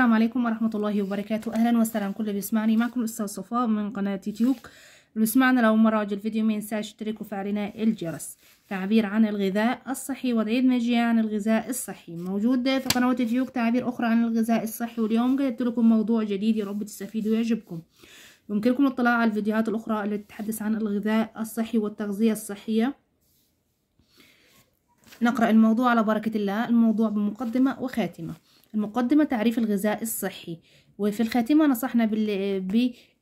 السلام عليكم ورحمة الله وبركاته أهلا وسهلا كل اللي بيسمعني معكم الأستاذ صفاء من قناة يوتيوب اللي بيسمعنا لو مرة عجب الفيديو ما ينساش وفعلنا الجرس تعبير عن الغذاء الصحي وضعيد ماجي عن الغذاء الصحي موجود في قناة يوتيوب تعبير أخرى عن الغذاء الصحي واليوم جبت لكم موضوع جديد يا رب تستفيدوا ويعجبكم يمكنكم الاطلاع على الفيديوهات الأخرى التي تتحدث عن الغذاء الصحي والتغذية الصحية نقرأ الموضوع على بركة الله الموضوع بمقدمة وخاتمة المقدمة تعريف الغذاء الصحي وفي الخاتمة نصحنا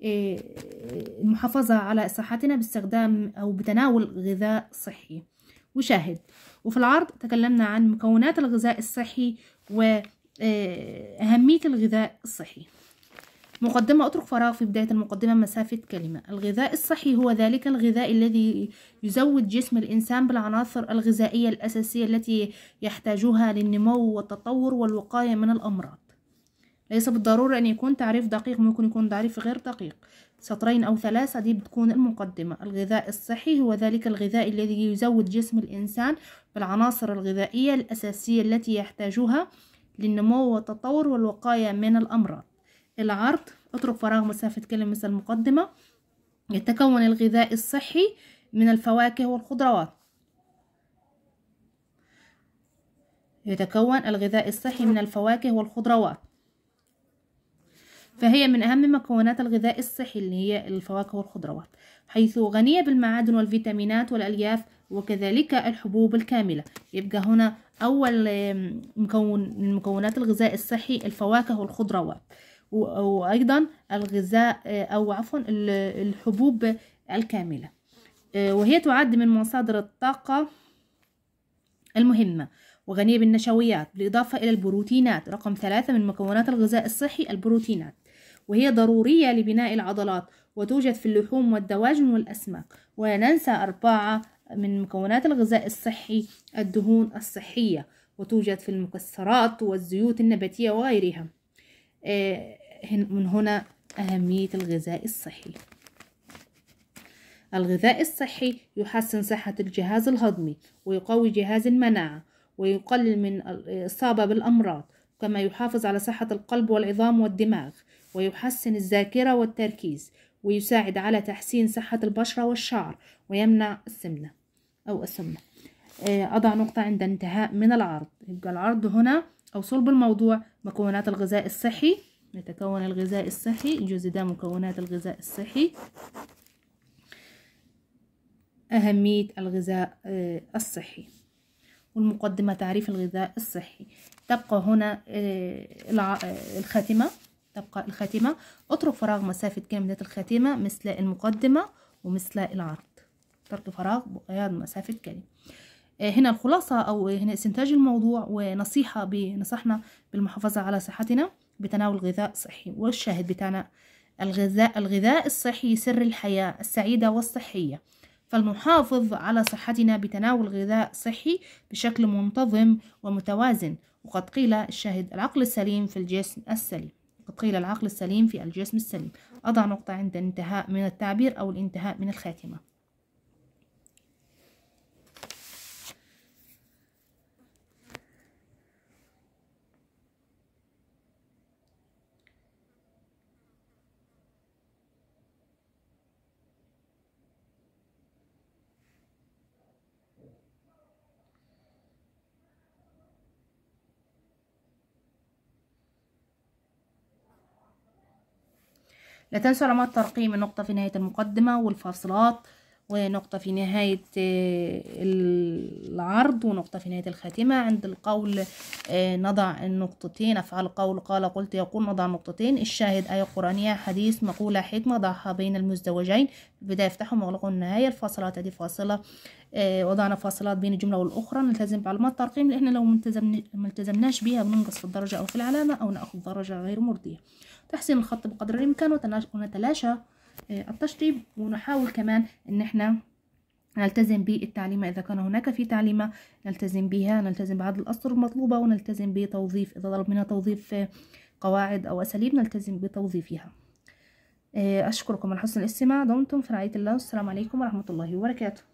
بالمحافظة آه، على صحتنا باستخدام أو بتناول غذاء صحي وشاهد وفي العرض تكلمنا عن مكونات الغذاء الصحي وأهمية آه، الغذاء الصحي مقدمة أترك فراغ في بداية المقدمة مسافة كلمة الغذاء الصحي هو ذلك الغذاء الذي يزود جسم الإنسان بالعناصر الغذائية الأساسية التي يحتاجها للنمو والتطور والوقاية من الأمراض ليس بالضرورة أن يكون تعريف دقيق ممكن يكون تعريف غير دقيق سطرين أو ثلاثة دي بتكون المقدمة الغذاء الصحي هو ذلك الغذاء الذي يزود جسم الإنسان بالعناصر الغذائية الأساسية التي يحتاجها للنمو والتطور والوقاية من الأمراض العرض اترك فراغ مسافة كلمة مثل المقدمة يتكون الغذاء الصحي من الفواكه والخضروات يتكون الغذاء الصحي من الفواكه والخضروات فهي من أهم مكونات الغذاء الصحي اللي هي الفواكه والخضروات حيث غنية بالمعادن والفيتامينات والألياف وكذلك الحبوب الكاملة يبقى هنا أول مكون من مكونات الغذاء الصحي الفواكه والخضروات وأيضا الغذاء آه، أو عفوا الحبوب الكاملة آه، وهي تعد من مصادر الطاقة المهمة وغنية بالنشويات بالإضافة إلى البروتينات رقم ثلاثة من مكونات الغذاء الصحي البروتينات وهي ضرورية لبناء العضلات وتوجد في اللحوم والدواجن والأسماك ولا ننسى أربعة من مكونات الغذاء الصحي الدهون الصحية وتوجد في المكسرات والزيوت النباتية وغيرها آه، من هنا أهمية الغذاء الصحي الغذاء الصحي يحسن صحة الجهاز الهضمي ويقوي جهاز المناعة ويقلل من الإصابة بالأمراض كما يحافظ على صحة القلب والعظام والدماغ ويحسن الذاكرة والتركيز ويساعد على تحسين صحة البشرة والشعر ويمنع السمنة أو السمنة آه، أضع نقطة عند انتهاء من العرض يبقى العرض هنا أو صلب الموضوع مكونات الغذاء الصحي يتكون الغذاء الصحي الجزء ده مكونات الغذاء الصحي أهمية الغذاء آه، الصحي والمقدمة تعريف الغذاء الصحي تبقى هنا آه، آه، الخاتمة تبقى الخاتمة اترك فراغ مسافة كاملة الخاتمة مثل المقدمة ومثل العرض ترك فراغ بقياد مسافة كلمة هنا الخلاصة أو هنا استنتاج الموضوع ونصيحة بنصحنا بالمحافظة على صحتنا بتناول غذاء صحي والشاهد بتاعنا الغذاء الغذاء الصحي سر الحياة السعيدة والصحية فالمحافظ على صحتنا بتناول غذاء صحي بشكل منتظم ومتوازن وقد قيل الشاهد العقل السليم في الجسم السليم قد قيل العقل السليم في الجسم السليم أضع نقطة عند الانتهاء من التعبير أو الانتهاء من الخاتمة لا تنسوا علامات ترقيم النقطة في نهاية المقدمة والفاصلات ونقطة في نهاية آه، العرض ونقطة في نهاية الخاتمة عند القول آه، نضع النقطتين أفعل قول قال قلت يقول نضع نقطتين الشاهد آية قرآنية حديث مقولة حكمة ضعها بين المزدوجين البداية يفتحوا مغلقوا النهاية الفاصلات هذه فاصلة آه، وضعنا فاصلات بين الجملة والأخرى نلتزم بعلمات الترقيم لأن لو ما التزمناش بننقص في الدرجة أو في العلامة أو نأخذ درجة غير مرضية تحسين الخط بقدر الإمكان ونتلاشى آه، التشطيب ونحاول كمان ان احنا نلتزم بالتعليمة إذا كان هناك في تعليمة نلتزم بها نلتزم بعدد الأسطر المطلوبة ونلتزم بتوظيف إذا طلب منا توظيف آه، قواعد أو أساليب نلتزم بتوظيفها آه، أشكركم على حسن الاستماع دمتم في رعاية الله والسلام عليكم ورحمة الله وبركاته